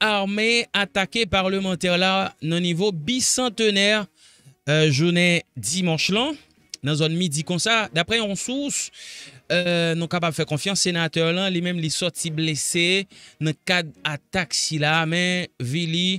arme atake parlementer la nan nivou bicentener euh, jounen dimanche lan nan zon midi konsa dapre yon sous euh, nou kapap fe konfyan senater lan li menm li soti blese nan kad atak si la men vili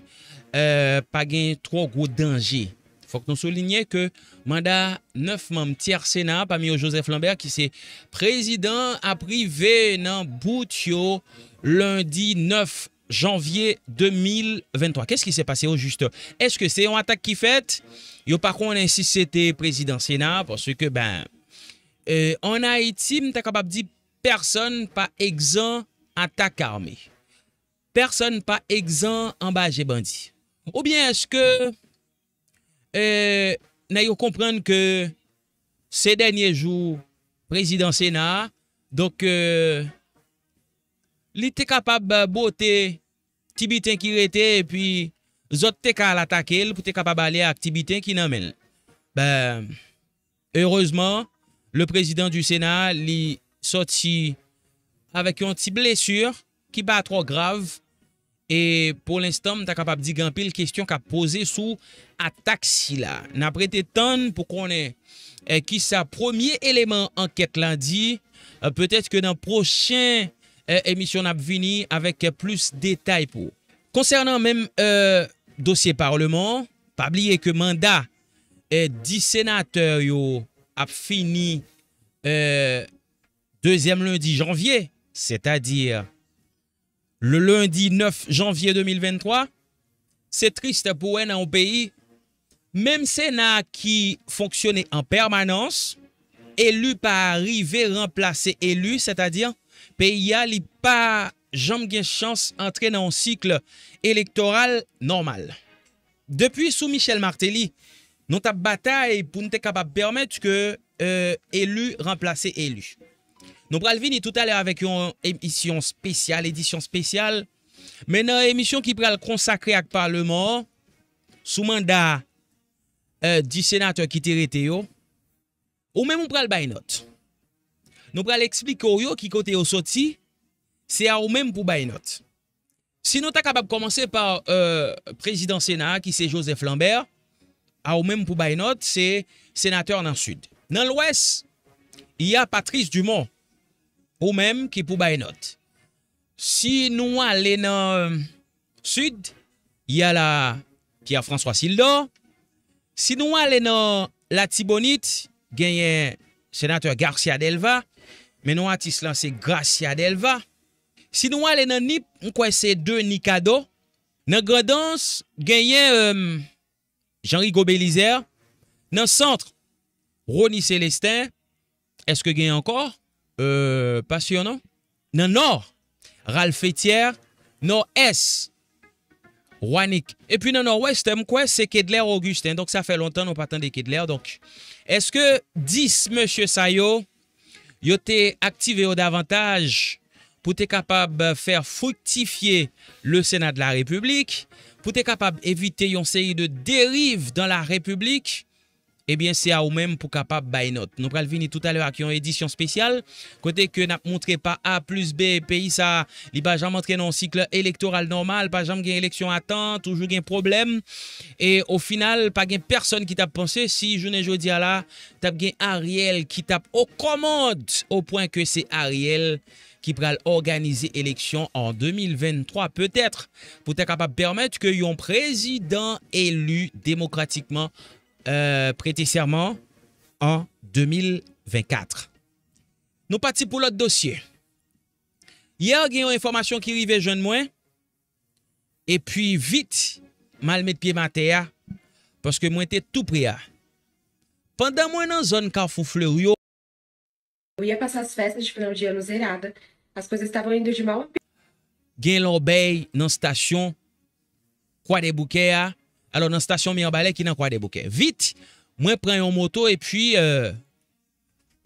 euh, pagen tro gwo denje fok nou solinye ke manda 9 manm tier sena pa mi yo Joseph Lambert ki se prezident apri ve nan bout yo lundi 9 janvye 2023. Kè sè ki sè pase yo juste? Eske sè yon atak ki fèt? Yo pa kon ansi sè te prezidansenat pòsè ke ben... Euh, en Haïti, mta kapap di person pa egzan atak armé. Person pa egzan, an ba jè bandi. Ou bien eske... eee... Euh, na yo komprende ke sè denye jou prezidansenat dok eee... Euh, li te kapab euh, bote tibiten ki rete epi zot te kal atake el pou te kapab ale ak tibiten ki namen. Ben, heurezman, le prezident du Sena li soti avek yon ti blesur ki ba a tro grav e pou l'instant, m ta kapab diganpe l kestyon ka pose sou atak si la. Na prete tan pou konen ki sa promye eleman anket lan di, euh, peut-et ke nan prochen emisyon eh, ap vini avek plus detay pou. Konsernan menm euh, dosye parleman, pabliye ke manda eh, di senataryo ap vini euh, dezem lundi janvye, set adir le lundi 9 janvye 2023, se triste pou en an ou peyi, menm senat ki fonksyone an permanans, Elu pa rive remplase elu, se ta dire, pe ya li pa jam gen chans entrene an sikle elektoral normal. Depi sou Michel Martelly, nou euh, euh, ta batay pou nou te kapap permet ke elu remplase elu. Nou pral vini touta lè avèk yon emisyon spesyal, edisyon spesyal, men nan emisyon ki pral konsakre ak parleman, sou manda di senatè kiterete yo, Ou men moun pral bayenot. Nou pral eksplik kou yo ki kote yo soti, se a ou men pou bayenot. Si nou ta kabab komanse par euh, prezident sena ki se Joseph Lambert, a ou men pou bayenot, se senatèr nan sud. Nan lwes, y a Patrice Dumont, ou men ki pou bayenot. Si nou alè nan euh, sud, y a la Pierre-François Sildon. Si nou alè nan la Thibonite, genye senatèr Garcia Delva, men nou atis lanse Garcia Delva. Sinou alè nan nip, mkwè se de Nikado, nan Gredans, genye euh, Jean-Rigo Bélizère, nan Centre, Rony Célestin, eske genye ankor, eee, euh, pasyonan, nan Nord, Ralph Etier, nan S, nan S, Wanik, epi nanon West Ham kwen se Kedler-Augustin, donk sa fe lontan non, nou patan de Kedler, donk eske dis Monsie Saio yote aktive yo davantage pou te kapab fer fruktifiye le Senat de la Republik, pou te kapab evite yon seyi de derive dan la Republik, ebyen se a ou men pou kapap bay not. Nou pral vini tout alè ak yon edisyon spesyal, kote ke nap moutre pa A plus B, peyi sa li pa jan moutre nan sikl elektoral normal, pa janm gen eleksyon atan, toujou gen problem, e au final pa gen person ki tap ponsè, si jounen jodi ala, tap gen Ariel ki tap o komod, ou point ke se Ariel ki pral organize eleksyon an 2023, peut-etre pou te kapap permèt ke yon prezidant elu demokratikman prete serman an 2024. Nou pati pou lot dosye. Ya gen yon informasyon ki rive jen mwen e pi vit mal met pi mate ya paske mwen te tou pri ya. Pandan mwen nan zon ka fufle ryo gen lon bey nan stasyon kwa de bouke ya alo nan stasyon mi yon bale ki nan kwa de bouke. Vit, mwen pren yon moto, e pwi euh,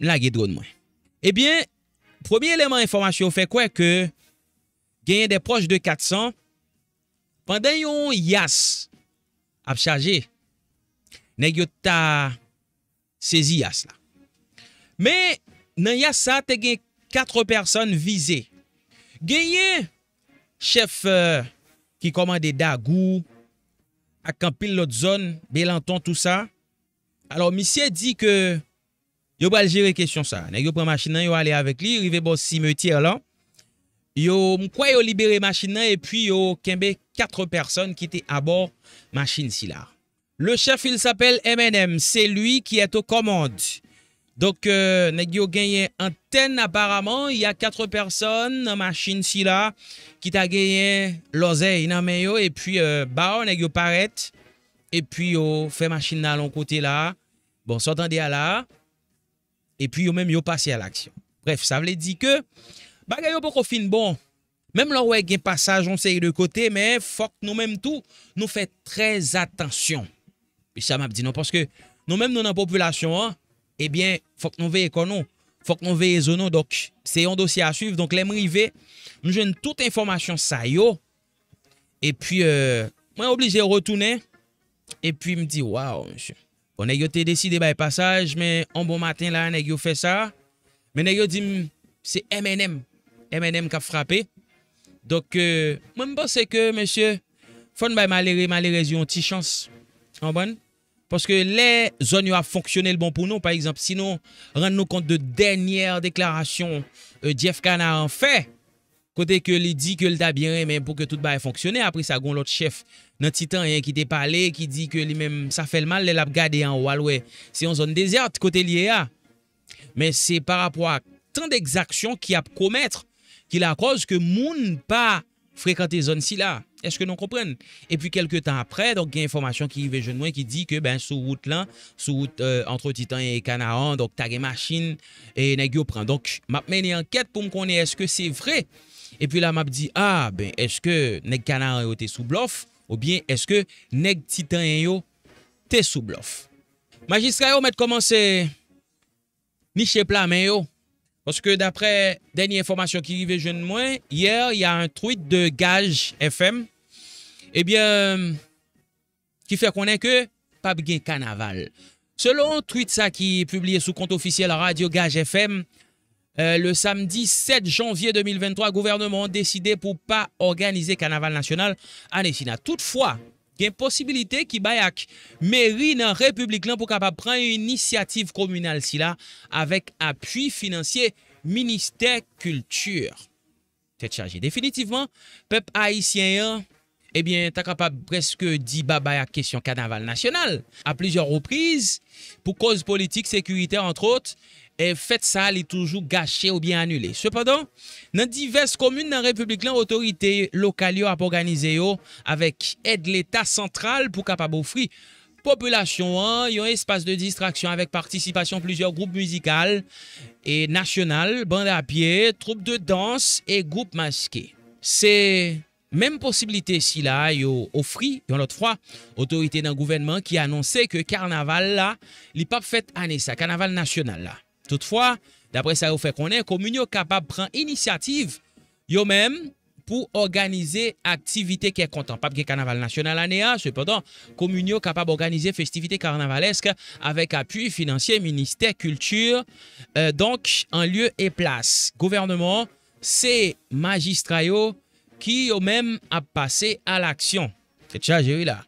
la ge droun mwen. Ebyen, eh premiye eleman informasyon fe kwen ke genye de proj de 400, panden yon yas ap chaje, negyo ta sezi yas la. Men, nan yasa, te genye 4 person vize. Genye, genye chef ki euh, komande dagou, ak kampil lot zon, bel an ton tout sa. Alors, misye di ke yo bal jere kesyon sa. Nè, yo pren machin nan, yo ale avek li, rive bon simetir lan. Yo mkwa yo libere machin nan, epi yo kenbe katre person ki te abor machin si la. Le chef, il sapel MNM. Se lui ki eto komondi. Donk, euh, negyo genyen an ten aparamant, y a katre person nan machin si la, ki ta genyen lo zey nan men yo, e pi euh, baon oh, negyo paret, e pi yo fe machin nan lon kote la, bon, sotan de a la, e pi yo men yo pase a l'aksyon. Bref, sa vle di ke, bagay yo poko fin bon, menm lor we gen passage, on se yi de kote, men fok nou menm tou, nou fe trez atensyon. Pis sa map di nou, porske nou menm nou nan popolasyon an, Ebyen, eh fok nou veye konon, fok nou veye zonon, dok se yon dosye a suiv, donk lem rive, mwen jen tout informasyon sa yo, epi euh, mwen oblije rotounen, epi mdi, waw, mwen bon, yo te deside bay passage, men an bon matin la, men yo fe sa, men yo di, hmm, se MNM, MNM ka frape, dok euh, mwen mbose ke, mwen se, fon bay malere, malere yon ti chans, an bon? Paske le zon yo ap fonksyone l bon pou nou. Par exemple, si nou rend nou kont de denyer deklarasyon euh, Jeff Kanna an fe, kote ke li di ke l tabire men pou ke tout ba e fonksyone, apri sa goun lot chef nan titan enye ki te pale, ki di ke li men sa fel mal, le lap gade an walwe. Se yon zon dezerte kote li e a. Men se par apwa tan dek zaksyon ki ap kometre, ki la akroz ke moun pa frekante zon si la. Et que que temps Et puis quelques y temps une information qui qui jen mwen qui dit que ben sous route sous sous route euh, entre Titan et machines et machine prend. Donc, m'a mené Donk enquête pour me qu'on est-ce que c'est vrai. Et puis, la map dit, ah ben est-ce que les canaran était sous bluff ou bien est-ce que yo te sous sous Magistrat, magistrat c'est niche ni yo. Parce que d'après dernière information qui arrivait jeune moins, hier, il y a un tweet de Gage FM Ebyen, ki fe konen ke pap gen kanaval. Selon tweet sa ki publiye sou kont ofisye la radio Gage FM, euh, le samdi 7 janvye 2023, gouvernement deside pou pa organize kanaval nasyonal an esina. Toutfwa, gen posibilite ki bayak meri nan republik lan pou kapap pran yon inisiativ komunal sila avek apuy finansye minister kultur. Tete charje definitivman, pep haisyen yon, Ebyen, ta kapab preske di babay ak kesyon kanaval nasyonal. A plizor ou priz, pou koz politik, sekurite antrot, e fet sa li toujou gache ou bien anule. Sepadon, nan divers komun nan republik lan, an otorite lokal yo ap organize yo, avek ed l'eta sentral pou kapab ou fri. Populasyon, yon espase de distraksyon, avek participasyon plizor goup musikal, e nasyonal, band apye, troupe de dans e goup maske. Se... Mem posibilite si la yo ofri, yon lot fwa, otorite nan gouvenman ki anonsè ke karnaval la, li pap fèt anè sa, karnaval nasyonal la. Toutfwa, dapre sa yo fè konè, komunyo kapap pran inisyative yo men pou organize aktivite ke kontan. Pap ge karnaval nasyonal anè a, sepadan, komunyo kapap organize festivite karnavaleske avèk apuy, finansye, minister, kultur. Euh, donk, an lye e plas. Gouvernement se magistrayo qui eux-mêmes a passé à l'action. j'ai eu là.